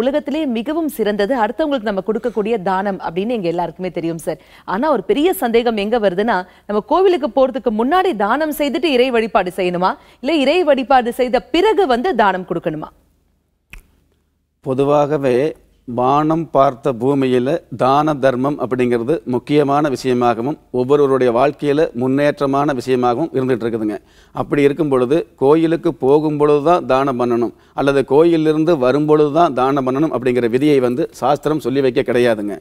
உலகத்திலேயே மிகவும் சிறந்தது அடுத்தவங்களுக்கு நம்ம கொடுக்கக்கூடிய தானம் அப்படின்னு எங்க எல்லாருக்குமே தெரியும் சார் ஆனா ஒரு பெரிய சந்தேகம் எங்க வருதுன்னா நம்ம கோவிலுக்கு போறதுக்கு முன்னாடி தானம் செய்துட்டு இறை வழிபாடு செய்யணுமா இல்ல இறை வழிபாடு செய்த பிறகு வந்து தானம் கொடுக்கணுமா பொதுவாகவே வானம் பார்த்த பூமியில் தான தர்மம் அப்படிங்கிறது முக்கியமான விஷயமாகவும் ஒவ்வொருவருடைய வாழ்க்கையில் முன்னேற்றமான விஷயமாகவும் இருந்துகிட்டு இருக்குதுங்க அப்படி இருக்கும் பொழுது கோயிலுக்கு போகும் பொழுது தான் தானம் பண்ணணும் அல்லது கோயிலிருந்து வரும் பொழுது தான் தானம் பண்ணணும் அப்படிங்கிற விதியை வந்து சாஸ்திரம் சொல்லி வைக்க கிடையாதுங்க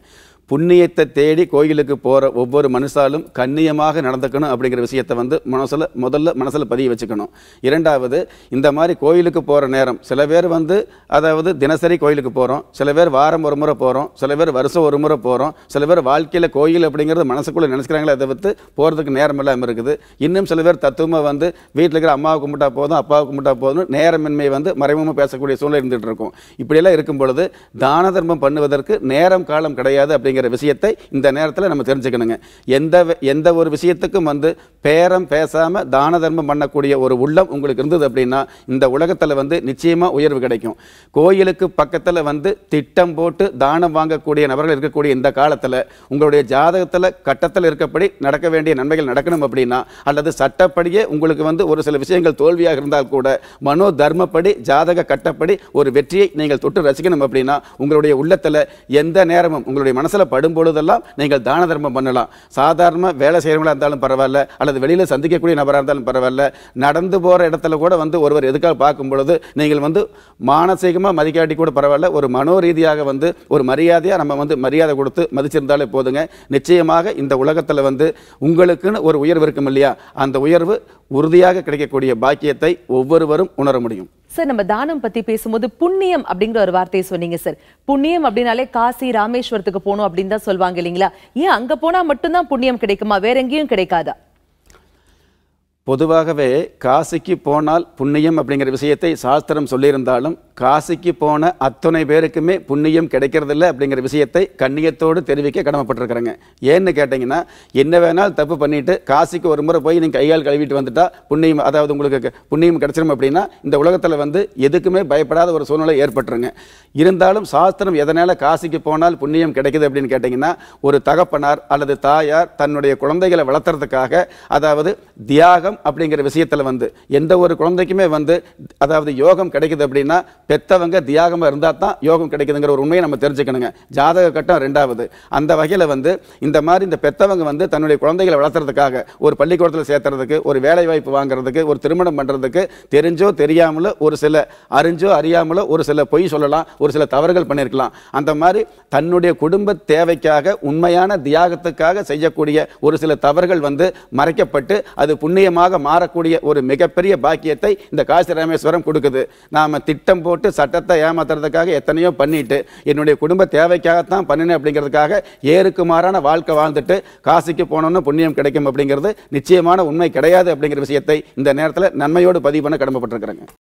புண்ணியத்தை தேடி கோயிலுக்கு போகிற ஒவ்வொரு மனுஷாலும் கண்ணியமாக நடந்துக்கணும் அப்படிங்கிற விஷயத்தை வந்து மனசில் முதல்ல மனசில் பதிய வச்சுக்கணும் இரண்டாவது இந்த மாதிரி கோயிலுக்கு போகிற நேரம் சில பேர் வந்து அதாவது தினசரி கோயிலுக்கு போகிறோம் சில பேர் வாரம் ஒரு முறை போகிறோம் சில பேர் வருஷம் ஒரு முறை போகிறோம் சில பேர் வாழ்க்கையில் கோயில் அப்படிங்கிறது மனசுக்குள்ளே நினச்சிக்கிறாங்களே அதை விற்று போகிறதுக்கு நேரம் இல்லாமல் இருக்குது இன்னும் சில பேர் தத்துவமாக வந்து வீட்டில் இருக்கிற அம்மாவை கும்பிட்டா போதும் அப்பாவை கும்பிட்டா போதும் நேரமின்மை வந்து மறைமுகமாக பேசக்கூடிய சூழ்நிலை இருந்துகிட்டு இருக்கும் இப்படியெல்லாம் இருக்கும் பொழுது தான தர்மம் பண்ணுவதற்கு நேரம் காலம் கிடையாது அப்படிங்கிற அப்படிங்கிற விஷயத்தை இந்த நேரத்தில் நம்ம தெரிஞ்சுக்கணுங்க எந்த எந்த ஒரு விஷயத்துக்கும் வந்து பேரம் பேசாமல் தான தர்மம் பண்ணக்கூடிய ஒரு உள்ளம் உங்களுக்கு இருந்தது அப்படின்னா இந்த உலகத்தில் வந்து நிச்சயமாக உயர்வு கிடைக்கும் கோயிலுக்கு பக்கத்தில் வந்து திட்டம் போட்டு தானம் வாங்கக்கூடிய நபர்கள் இருக்கக்கூடிய இந்த காலத்தில் உங்களுடைய ஜாதகத்தில் கட்டத்தில் இருக்கப்படி நடக்க வேண்டிய நன்மைகள் நடக்கணும் அப்படின்னா அல்லது சட்டப்படியே உங்களுக்கு வந்து ஒரு சில விஷயங்கள் தோல்வியாக இருந்தால் கூட மனோ தர்மப்படி ஜாதக கட்டப்படி ஒரு வெற்றியை நீங்கள் தொட்டு ரசிக்கணும் அப்படின்னா உங்களுடைய உள்ளத்தில் எந்த நேரமும் உங்களுடைய மனசில் தேவைப்படும் பொழுதெல்லாம் நீங்கள் தான தர்மம் பண்ணலாம் சாதாரண வேலை செய்கிறவங்களாக இருந்தாலும் பரவாயில்ல அல்லது வெளியில் சந்திக்கக்கூடிய நபராக இருந்தாலும் பரவாயில்ல நடந்து போகிற இடத்துல கூட வந்து ஒருவர் எதுக்காக பார்க்கும் பொழுது நீங்கள் வந்து மானசீகமாக மதிக்காட்டி கூட பரவாயில்ல ஒரு மனோ ரீதியாக வந்து ஒரு மரியாதையாக நம்ம வந்து மரியாதை கொடுத்து மதிச்சிருந்தாலே போதுங்க நிச்சயமாக இந்த உலகத்தில் வந்து உங்களுக்குன்னு ஒரு உயர்வு இருக்கும் இல்லையா அந்த உயர்வு உறுதியாக கிடைக்கக்கூடிய பாக்கியத்தை ஒவ்வொருவரும் உணர முடியும் சார் நம்ம தானம் பத்தி பேசும்போது புண்ணியம் அப்படிங்கிற ஒரு வார்த்தையை சொன்னீங்க சார் புண்ணியம் அப்படின்னாலே காசி ராமேஸ்வரத்துக்கு போகணும் அப்படின்னு தான் சொல்லுவாங்க இல்லைங்களா ஏன் அங்க போனா மட்டும்தான் புண்ணியம் கிடைக்குமா வேற எங்கேயும் கிடைக்காதா பொதுவாகவே காசிக்கு போனால் புண்ணியம் அப்படிங்கிற விஷயத்தை சாஸ்திரம் சொல்லியிருந்தாலும் காசிக்கு போன அத்தனை பேருக்குமே புண்ணியம் கிடைக்கிறதில்ல அப்படிங்கிற விஷயத்தை கண்ணியத்தோடு தெரிவிக்க கடமைப்பட்டிருக்கிறேங்க ஏன்னு கேட்டிங்கன்னா என்ன வேணாலும் தப்பு பண்ணிவிட்டு காசிக்கு ஒரு முறை போய் நீங்கள் கையால் கழுவிட்டு வந்துட்டால் புண்ணியம் அதாவது உங்களுக்கு புண்ணியம் கிடைச்சிரும் அப்படின்னா இந்த உலகத்தில் வந்து எதுக்குமே பயப்படாத ஒரு சூழ்நிலை ஏற்பட்டுருங்க இருந்தாலும் சாஸ்திரம் எதனால் காசிக்கு போனால் புண்ணியம் கிடைக்குது அப்படின்னு கேட்டிங்கன்னா ஒரு தகப்பனார் அல்லது தாயார் தன்னுடைய குழந்தைகளை வளர்த்துறதுக்காக அதாவது தியாகம் அப்படிங்கிற விஷயத்தில் வந்து எந்த ஒரு குழந்தைக்குமே வந்து அதாவது யோகம் கிடைக்குது அப்படின்னா பெற்றவங்க தியாகமாக இருந்தால் தான் யோகம் கிடைக்குதுங்கிற ஒரு உண்மையை நம்ம தெரிஞ்சுக்கணுங்க ஜாதக கட்டம் ரெண்டாவது அந்த வகையில் வந்து இந்த மாதிரி இந்த பெற்றவங்க வந்து தன்னுடைய குழந்தைகளை வளர்த்துறதுக்காக ஒரு பள்ளிக்கூடத்தில் சேர்த்துறதுக்கு ஒரு வேலைவாய்ப்பு வாங்குறதுக்கு ஒரு திருமணம் பண்ணுறதுக்கு தெரிஞ்சோ தெரியாமலோ ஒரு சில அறிஞ்சோ அறியாமலோ ஒரு சில பொய் சொல்லலாம் ஒரு சில தவறுகள் பண்ணியிருக்கலாம் அந்த மாதிரி தன்னுடைய குடும்ப தேவைக்காக உண்மையான தியாகத்துக்காக செய்யக்கூடிய ஒரு சில தவறுகள் வந்து மறைக்கப்பட்டு அது புண்ணியமாக மாறக்கூடிய ஒரு மிகப்பெரிய பாக்கியத்தை இந்த காசி ராமேஸ்வரம் கொடுக்குது நாம் திட்டம் போல் போட்டு சட்டத்தை ஏமாத்துறதுக்காக எத்தனையோ பண்ணிட்டு என்னுடைய குடும்ப தேவைக்காகத்தான் பண்ணினேன் அப்படிங்கிறதுக்காக ஏருக்கு மாறான வாழ்க்கை வாழ்ந்துட்டு காசிக்கு போனோம்னா புண்ணியம் கிடைக்கும் அப்படிங்கிறது நிச்சயமான உண்மை கிடையாது அப்படிங்கிற விஷயத்தை இந்த நேரத்தில் நன்மையோடு பதிவு பண்ண கடமைப்பட்டிருக்கிறேங்க